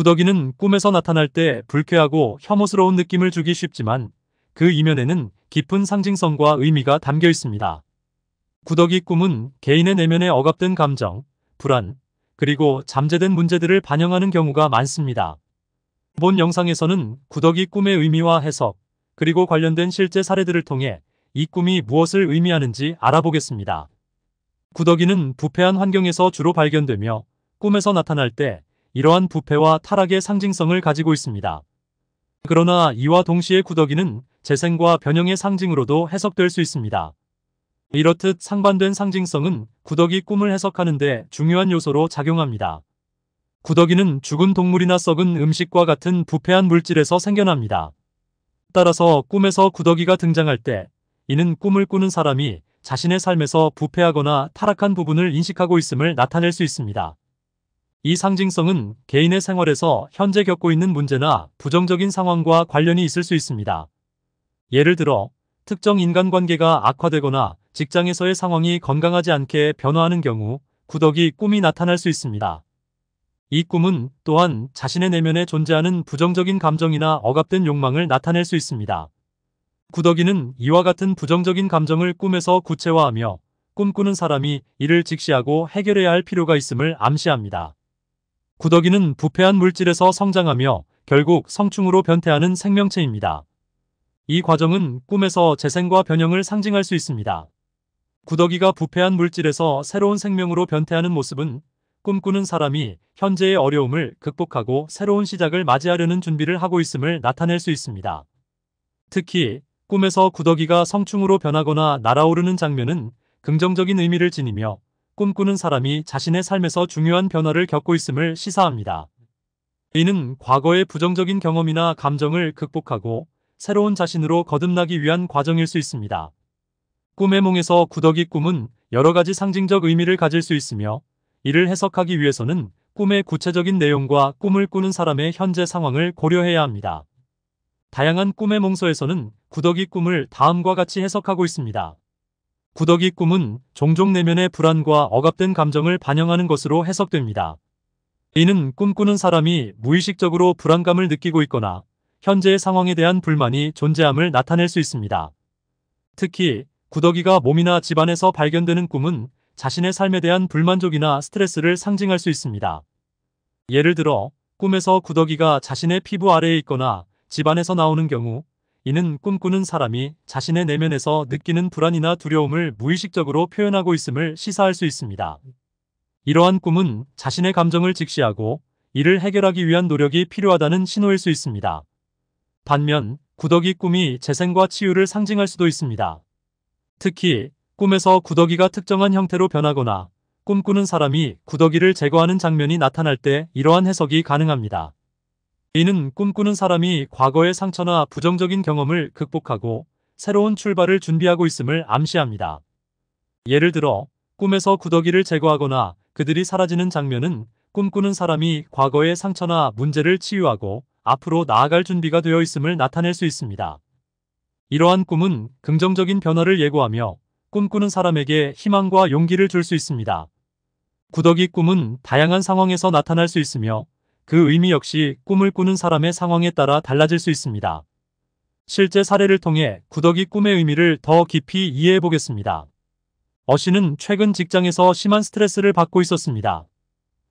구더기는 꿈에서 나타날 때 불쾌하고 혐오스러운 느낌을 주기 쉽지만 그 이면에는 깊은 상징성과 의미가 담겨 있습니다. 구더기 꿈은 개인의 내면에 억압된 감정, 불안, 그리고 잠재된 문제들을 반영하는 경우가 많습니다. 본 영상에서는 구더기 꿈의 의미와 해석, 그리고 관련된 실제 사례들을 통해 이 꿈이 무엇을 의미하는지 알아보겠습니다. 구더기는 부패한 환경에서 주로 발견되며 꿈에서 나타날 때 이러한 부패와 타락의 상징성을 가지고 있습니다. 그러나 이와 동시에 구더기는 재생과 변형의 상징으로도 해석될 수 있습니다. 이렇듯 상반된 상징성은 구더기 꿈을 해석하는데 중요한 요소로 작용합니다. 구더기는 죽은 동물이나 썩은 음식과 같은 부패한 물질에서 생겨납니다. 따라서 꿈에서 구더기가 등장할 때 이는 꿈을 꾸는 사람이 자신의 삶에서 부패하거나 타락한 부분을 인식하고 있음을 나타낼 수 있습니다. 이 상징성은 개인의 생활에서 현재 겪고 있는 문제나 부정적인 상황과 관련이 있을 수 있습니다. 예를 들어 특정 인간관계가 악화되거나 직장에서의 상황이 건강하지 않게 변화하는 경우 구덕이 꿈이 나타날 수 있습니다. 이 꿈은 또한 자신의 내면에 존재하는 부정적인 감정이나 억압된 욕망을 나타낼 수 있습니다. 구더기는 이와 같은 부정적인 감정을 꿈에서 구체화하며 꿈꾸는 사람이 이를 직시하고 해결해야 할 필요가 있음을 암시합니다. 구더기는 부패한 물질에서 성장하며 결국 성충으로 변태하는 생명체입니다. 이 과정은 꿈에서 재생과 변형을 상징할 수 있습니다. 구더기가 부패한 물질에서 새로운 생명으로 변태하는 모습은 꿈꾸는 사람이 현재의 어려움을 극복하고 새로운 시작을 맞이하려는 준비를 하고 있음을 나타낼 수 있습니다. 특히 꿈에서 구더기가 성충으로 변하거나 날아오르는 장면은 긍정적인 의미를 지니며 꿈꾸는 사람이 자신의 삶에서 중요한 변화를 겪고 있음을 시사합니다. 이는 과거의 부정적인 경험이나 감정을 극복하고 새로운 자신으로 거듭나기 위한 과정일 수 있습니다. 꿈의 몽에서 구더기 꿈은 여러 가지 상징적 의미를 가질 수 있으며 이를 해석하기 위해서는 꿈의 구체적인 내용과 꿈을 꾸는 사람의 현재 상황을 고려해야 합니다. 다양한 꿈의 몽서에서는 구더기 꿈을 다음과 같이 해석하고 있습니다. 구더기 꿈은 종종 내면의 불안과 억압된 감정을 반영하는 것으로 해석됩니다. 이는 꿈꾸는 사람이 무의식적으로 불안감을 느끼고 있거나 현재의 상황에 대한 불만이 존재함을 나타낼 수 있습니다. 특히 구더기가 몸이나 집안에서 발견되는 꿈은 자신의 삶에 대한 불만족이나 스트레스를 상징할 수 있습니다. 예를 들어 꿈에서 구더기가 자신의 피부 아래에 있거나 집안에서 나오는 경우 이는 꿈꾸는 사람이 자신의 내면에서 느끼는 불안이나 두려움을 무의식적으로 표현하고 있음을 시사할 수 있습니다. 이러한 꿈은 자신의 감정을 직시하고 이를 해결하기 위한 노력이 필요하다는 신호일 수 있습니다. 반면 구더기 꿈이 재생과 치유를 상징할 수도 있습니다. 특히 꿈에서 구더기가 특정한 형태로 변하거나 꿈꾸는 사람이 구더기를 제거하는 장면이 나타날 때 이러한 해석이 가능합니다. 이는 꿈꾸는 사람이 과거의 상처나 부정적인 경험을 극복하고 새로운 출발을 준비하고 있음을 암시합니다. 예를 들어 꿈에서 구더기를 제거하거나 그들이 사라지는 장면은 꿈꾸는 사람이 과거의 상처나 문제를 치유하고 앞으로 나아갈 준비가 되어 있음을 나타낼 수 있습니다. 이러한 꿈은 긍정적인 변화를 예고하며 꿈꾸는 사람에게 희망과 용기를 줄 수 있습니다. 구더기 꿈은 다양한 상황에서 나타날 수 있으며 그 의미 역시 꿈을 꾸는 사람의 상황에 따라 달라질 수 있습니다. 실제 사례를 통해 구더기 꿈의 의미를 더 깊이 이해해 보겠습니다. 어씨는 최근 직장에서 심한 스트레스를 받고 있었습니다.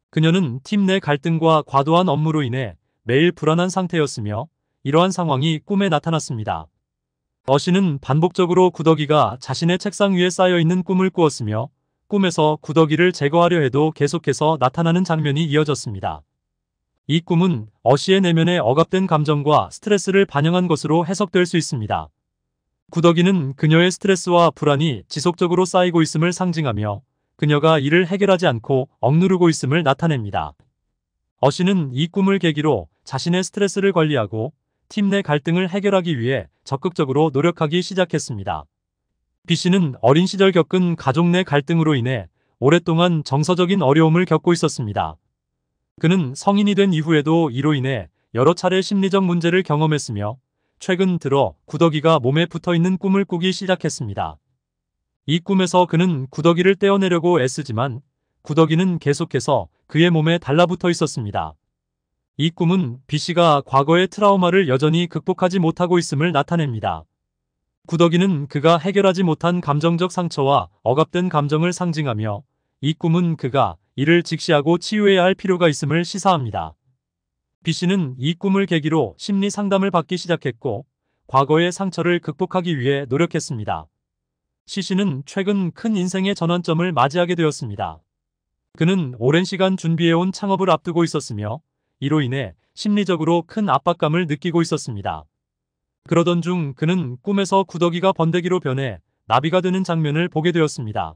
그녀는 팀 내 갈등과 과도한 업무로 인해 매일 불안한 상태였으며 이러한 상황이 꿈에 나타났습니다. 어씨는 반복적으로 구더기가 자신의 책상 위에 쌓여있는 꿈을 꾸었으며 꿈에서 구더기를 제거하려 해도 계속해서 나타나는 장면이 이어졌습니다. 이 꿈은 어씨의 내면에 억압된 감정과 스트레스를 반영한 것으로 해석될 수 있습니다. 구더기는 그녀의 스트레스와 불안이 지속적으로 쌓이고 있음을 상징하며 그녀가 이를 해결하지 않고 억누르고 있음을 나타냅니다. 어씨는 이 꿈을 계기로 자신의 스트레스를 관리하고 팀 내 갈등을 해결하기 위해 적극적으로 노력하기 시작했습니다. B씨는 어린 시절 겪은 가족 내 갈등으로 인해 오랫동안 정서적인 어려움을 겪고 있었습니다. 그는 성인이 된 이후에도 이로 인해 여러 차례 심리적 문제를 경험했으며 최근 들어 구더기가 몸에 붙어있는 꿈을 꾸기 시작했습니다. 이 꿈에서 그는 구더기를 떼어내려고 애쓰지만 구더기는 계속해서 그의 몸에 달라붙어 있었습니다. 이 꿈은 B씨가 과거의 트라우마를 여전히 극복하지 못하고 있음을 나타냅니다. 구더기는 그가 해결하지 못한 감정적 상처와 억압된 감정을 상징하며 이 꿈은 그가 이를 직시하고 치유해야 할 필요가 있음을 시사합니다. B씨는 이 꿈을 계기로 심리 상담을 받기 시작했고 과거의 상처를 극복하기 위해 노력했습니다. C씨는 최근 큰 인생의 전환점을 맞이하게 되었습니다. 그는 오랜 시간 준비해온 창업을 앞두고 있었으며 이로 인해 심리적으로 큰 압박감을 느끼고 있었습니다. 그러던 중 그는 꿈에서 구더기가 번데기로 변해 나비가 되는 장면을 보게 되었습니다.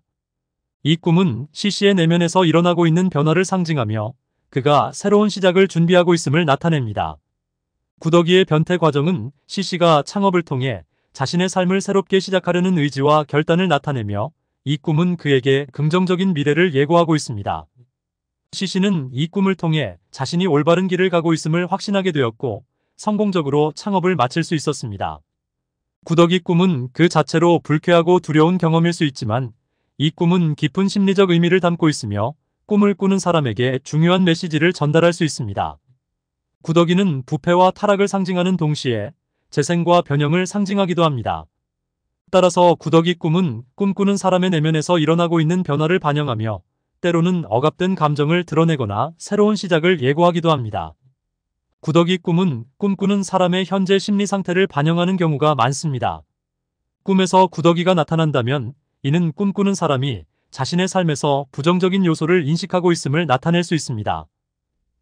이 꿈은 CC의 내면에서 일어나고 있는 변화를 상징하며 그가 새로운 시작을 준비하고 있음을 나타냅니다. 구더기의 변태 과정은 CC가 창업을 통해 자신의 삶을 새롭게 시작하려는 의지와 결단을 나타내며 이 꿈은 그에게 긍정적인 미래를 예고하고 있습니다. CC는 이 꿈을 통해 자신이 올바른 길을 가고 있음을 확신하게 되었고 성공적으로 창업을 마칠 수 있었습니다. 구더기 꿈은 그 자체로 불쾌하고 두려운 경험일 수 있지만 이 꿈은 깊은 심리적 의미를 담고 있으며 꿈을 꾸는 사람에게 중요한 메시지를 전달할 수 있습니다. 구더기는 부패와 타락을 상징하는 동시에 재생과 변형을 상징하기도 합니다. 따라서 구더기 꿈은 꿈꾸는 사람의 내면에서 일어나고 있는 변화를 반영하며 때로는 억압된 감정을 드러내거나 새로운 시작을 예고하기도 합니다. 구더기 꿈은 꿈꾸는 사람의 현재 심리 상태를 반영하는 경우가 많습니다. 꿈에서 구더기가 나타난다면 이는 꿈꾸는 사람이 자신의 삶에서 부정적인 요소를 인식하고 있음을 나타낼 수 있습니다.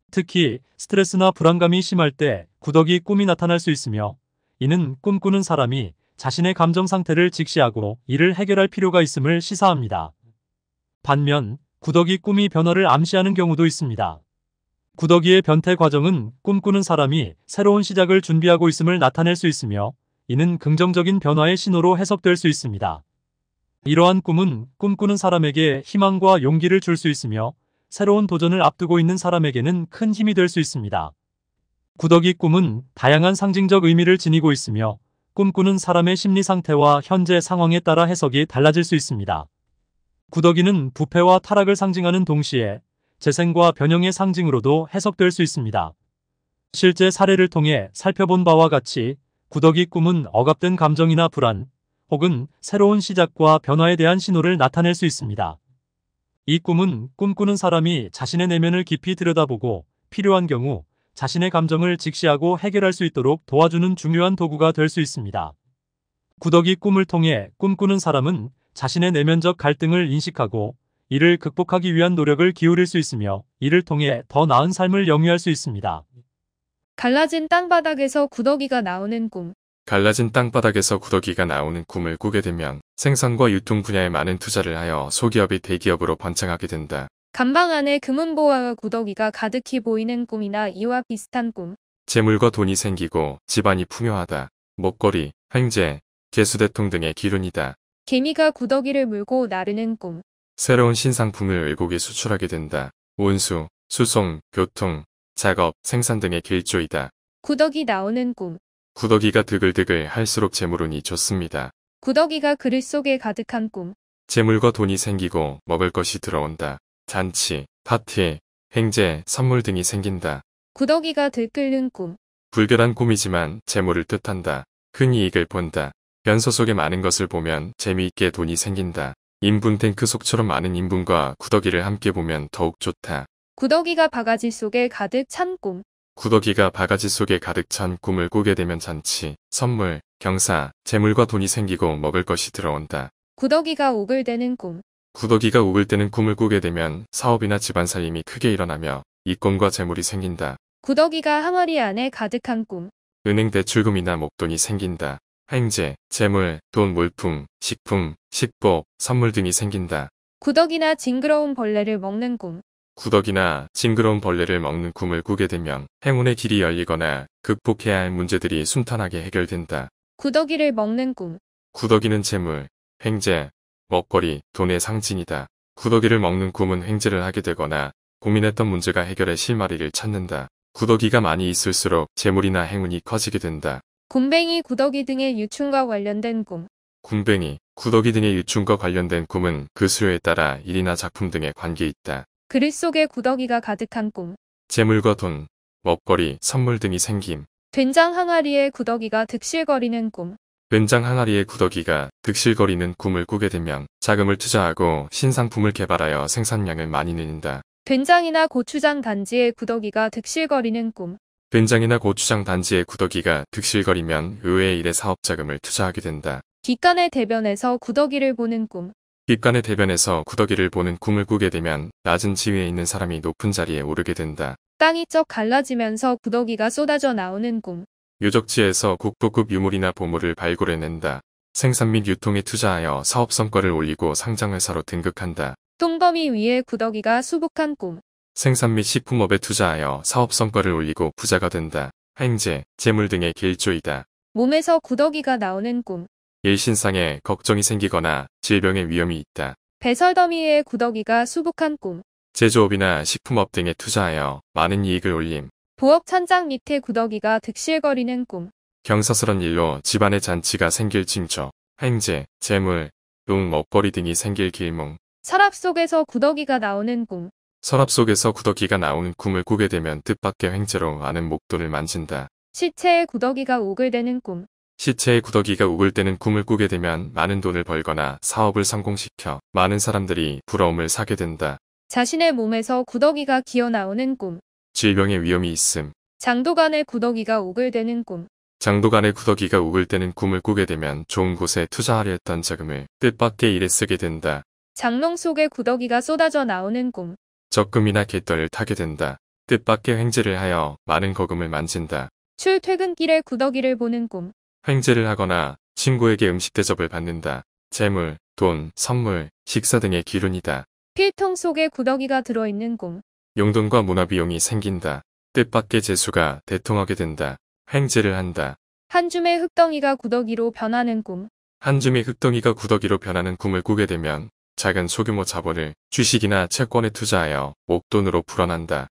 특히 스트레스나 불안감이 심할 때 구더기 꿈이 나타날 수 있으며 이는 꿈꾸는 사람이 자신의 감정 상태를 직시하고 이를 해결할 필요가 있음을 시사합니다. 반면 구더기 꿈이 변화를 암시하는 경우도 있습니다. 구더기의 변태 과정은 꿈꾸는 사람이 새로운 시작을 준비하고 있음을 나타낼 수 있으며 이는 긍정적인 변화의 신호로 해석될 수 있습니다. 이러한 꿈은 꿈꾸는 사람에게 희망과 용기를 줄 수 있으며 새로운 도전을 앞두고 있는 사람에게는 큰 힘이 될 수 있습니다. 구더기 꿈은 다양한 상징적 의미를 지니고 있으며 꿈꾸는 사람의 심리 상태와 현재 상황에 따라 해석이 달라질 수 있습니다. 구더기는 부패와 타락을 상징하는 동시에 재생과 변형의 상징으로도 해석될 수 있습니다. 실제 사례를 통해 살펴본 바와 같이 구더기 꿈은 억압된 감정이나 불안, 혹은 새로운 시작과 변화에 대한 신호를 나타낼 수 있습니다. 이 꿈은 꿈꾸는 사람이 자신의 내면을 깊이 들여다보고 필요한 경우 자신의 감정을 직시하고 해결할 수 있도록 도와주는 중요한 도구가 될 수 있습니다. 구더기 꿈을 통해 꿈꾸는 사람은 자신의 내면적 갈등을 인식하고 이를 극복하기 위한 노력을 기울일 수 있으며 이를 통해 더 나은 삶을 영위할 수 있습니다. 갈라진 땅바닥에서 구더기가 나오는 꿈 갈라진 땅바닥에서 구더기가 나오는 꿈을 꾸게 되면 생산과 유통 분야에 많은 투자를 하여 소기업이 대기업으로 번창하게 된다. 감방 안에 금은보화와 구더기가 가득히 보이는 꿈이나 이와 비슷한 꿈. 재물과 돈이 생기고 집안이 풍요하다. 목걸이, 횡재, 개수대통 등의 기운이다 개미가 구더기를 물고 나르는 꿈. 새로운 신상품을 외국에 수출하게 된다. 운수, 수송, 교통, 작업, 생산 등의 길조이다. 구더기 나오는 꿈. 구더기가 드글드글 할수록 재물운이 좋습니다. 구더기가 그릇 속에 가득한 꿈. 재물과 돈이 생기고 먹을 것이 들어온다. 잔치, 파티, 행제, 선물 등이 생긴다. 구더기가 들끓는 꿈. 불결한 꿈이지만 재물을 뜻한다. 큰 이익을 본다. 변소 속에 많은 것을 보면 재미있게 돈이 생긴다. 인분 탱크 속처럼 많은 인분과 구더기를 함께 보면 더욱 좋다. 구더기가 바가지 속에 가득 찬 꿈. 구더기가 바가지 속에 가득 찬 꿈을 꾸게 되면 잔치, 선물, 경사, 재물과 돈이 생기고 먹을 것이 들어온다. 구더기가 오글대는 꿈. 구더기가 오글대는 꿈을 꾸게 되면 사업이나 집안 살림이 크게 일어나며 이꿈과 재물이 생긴다. 구더기가 항아리 안에 가득한 꿈. 은행 대출금이나 목돈이 생긴다. 행제, 재물, 돈 물품, 식품, 식복, 선물 등이 생긴다. 구더기나 징그러운 벌레를 먹는 꿈. 구덕이나 징그러운 벌레를 먹는 꿈을 꾸게 되면 행운의 길이 열리거나 극복해야 할 문제들이 순탄하게 해결된다. 구더기를 먹는 꿈. 구더기는 재물, 횡재, 먹거리, 돈의 상징이다. 구더기를 먹는 꿈은 횡재를 하게 되거나 고민했던 문제가 해결해 실마리를 찾는다. 구더기가 많이 있을수록 재물이나 행운이 커지게 된다. 곰뱅이, 구더기 등의 유충과 관련된 꿈. 곰뱅이, 구더기 등의 유충과 관련된 꿈은 그 수요에 따라 일이나 작품 등에 관계 있다. 그릇 속에 구더기가 가득한 꿈. 재물과 돈, 먹거리, 선물 등이 생김. 된장 항아리에 구더기가 득실거리는 꿈. 된장 항아리에 구더기가 득실거리는 꿈을 꾸게 되면 자금을 투자하고 신상품을 개발하여 생산량을 많이 늘린다. 된장이나 고추장 단지에 구더기가 득실거리는 꿈. 된장이나 고추장 단지에 구더기가 득실거리면 의외의 일에 사업 자금을 투자하게 된다. 귓간의 대변에서 구더기를 보는 꿈. 빛간의 대변에서 구더기를 보는 꿈을 꾸게 되면 낮은 지위에 있는 사람이 높은 자리에 오르게 된다. 땅이 쩍 갈라지면서 구더기가 쏟아져 나오는 꿈. 유적지에서 국보급 유물이나 보물을 발굴해낸다. 생산 및 유통에 투자하여 사업 성과를 올리고 상장회사로 등극한다. 똥범이 위에 구더기가 수북한 꿈. 생산 및 식품업에 투자하여 사업 성과를 올리고 부자가 된다. 행제, 재물 등의 길조이다. 몸에서 구더기가 나오는 꿈. 일신상에 걱정이 생기거나 질병의 위험이 있다. 배설 더미의 구더기가 수북한 꿈. 제조업이나 식품업 등에 투자하여 많은 이익을 올림. 부엌 천장 밑에 구더기가 득실거리는 꿈. 경사스런 일로 집안의 잔치가 생길 징조. 행제, 재물, 농 먹거리 등이 생길 길몽. 서랍 속에서 구더기가 나오는 꿈. 서랍 속에서 구더기가 나오는 꿈을 꾸게 되면 뜻밖의 횡재로 많은 목돈을 만진다. 시체에 구더기가 오글대는 꿈. 시체의 구더기가 우글 때는 꿈을 꾸게 되면 많은 돈을 벌거나 사업을 성공시켜 많은 사람들이 부러움을 사게 된다. 자신의 몸에서 구더기가 기어나오는 꿈. 질병의 위험이 있음. 장도간의 구더기가 우글대는 꿈. 장도간의 구더기가 우글대는 꿈을 꾸게 되면 좋은 곳에 투자하려 했던 자금을 뜻밖의 일에 쓰게 된다. 장롱 속에 구더기가 쏟아져 나오는 꿈. 적금이나 갯떨을 타게 된다. 뜻밖의 횡재를 하여 많은 거금을 만진다. 출퇴근길에 구더기를 보는 꿈. 횡재를 하거나 친구에게 음식 대접을 받는다. 재물, 돈, 선물, 식사 등의 기운이다 필통 속에 구더기가 들어있는 꿈. 용돈과 문화비용이 생긴다. 뜻밖의 재수가 대통하게 된다. 횡재를 한다. 한 줌의 흙덩이가 구더기로 변하는 꿈. 한 줌의 흙덩이가 구더기로 변하는 꿈을 꾸게 되면 작은 소규모 자본을 주식이나 채권에 투자하여 목돈으로 불어난다.